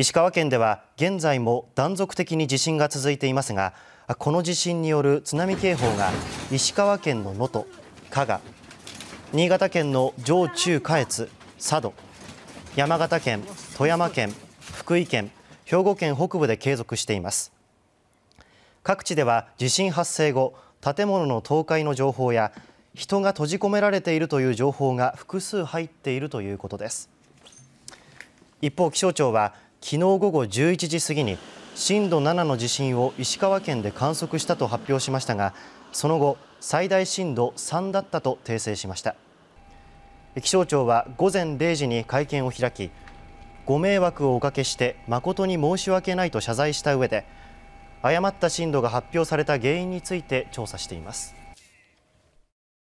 石川県では現在も断続的に地震が続いていますがこの地震による津波警報が石川県の能登、加賀新潟県の上中下越、佐渡山形県、富山県、福井県、兵庫県北部で継続しています各地では地震発生後建物の倒壊の情報や人が閉じ込められているという情報が複数入っているということです一方気象庁は昨日午後11時過ぎに震度7の地震を石川県で観測したと発表しましたがその後最大震度3だったと訂正しました気象庁は午前0時に会見を開きご迷惑をおかけして誠に申し訳ないと謝罪した上で誤った震度が発表された原因について調査しています